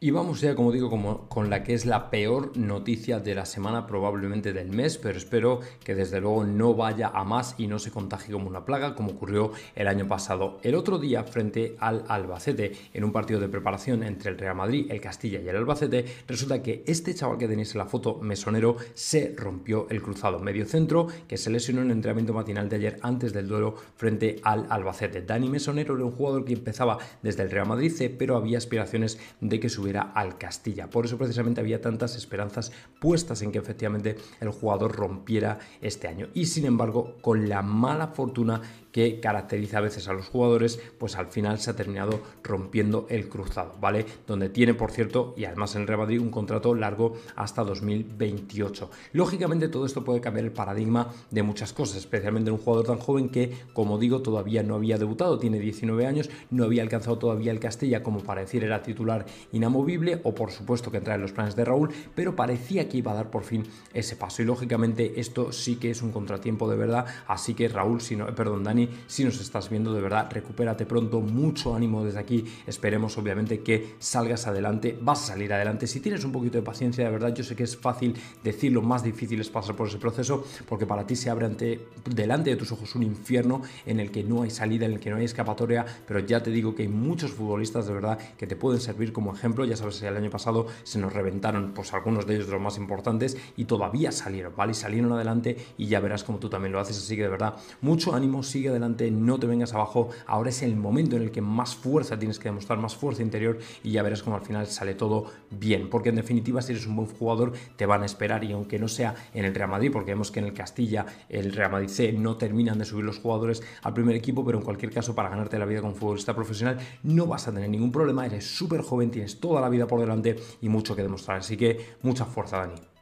Y vamos ya, como digo, como, con la que es la peor noticia de la semana, probablemente del mes, pero espero que desde luego no vaya a más y no se contagie como una plaga, como ocurrió el año pasado. El otro día, frente al Albacete, en un partido de preparación entre el Real Madrid, el Castilla y el Albacete, resulta que este chaval que tenéis en la foto, mesonero, se rompió el cruzado medio centro que se lesionó en el entrenamiento matinal de ayer antes del duelo frente al Albacete. Dani Mesonero era un jugador que empezaba desde el Real Madrid pero había aspiraciones de que subiera era al Castilla. Por eso precisamente había tantas esperanzas puestas en que efectivamente el jugador rompiera este año. Y sin embargo, con la mala fortuna que caracteriza a veces a los jugadores, pues al final se ha terminado rompiendo el cruzado, ¿vale? Donde tiene, por cierto, y además en Real Madrid, un contrato largo hasta 2028. Lógicamente todo esto puede cambiar el paradigma de muchas cosas, especialmente en un jugador tan joven que, como digo, todavía no había debutado, tiene 19 años, no había alcanzado todavía el Castilla como para decir era titular inamovible o por supuesto que entra en los planes de Raúl, pero parecía que iba a dar por fin ese paso. Y lógicamente esto sí que es un contratiempo de verdad, así que Raúl, si no, eh, perdón Dani, si nos estás viendo de verdad, recupérate pronto, mucho ánimo desde aquí, esperemos obviamente que salgas adelante, vas a salir adelante. Si tienes un poquito de paciencia, de verdad, yo sé que es fácil decirlo, más difícil es pasar por ese proceso, porque para ti se abre ante, delante de tus ojos un infierno en el que no hay salida, en el que no hay escapatoria, pero ya te digo que hay muchos futbolistas de verdad que te pueden servir como ejemplo ya sabes, el año pasado se nos reventaron pues algunos de ellos de los más importantes y todavía salieron, ¿vale? salieron adelante y ya verás como tú también lo haces, así que de verdad, mucho ánimo, sigue adelante, no te vengas abajo, ahora es el momento en el que más fuerza tienes que demostrar, más fuerza interior y ya verás como al final sale todo bien, porque en definitiva si eres un buen jugador te van a esperar y aunque no sea en el Real Madrid, porque vemos que en el Castilla el Real Madrid C no terminan de subir los jugadores al primer equipo, pero en cualquier caso para ganarte la vida como futbolista profesional no vas a tener ningún problema, eres súper joven, tienes toda la vida por delante y mucho que demostrar. Así que mucha fuerza, Dani.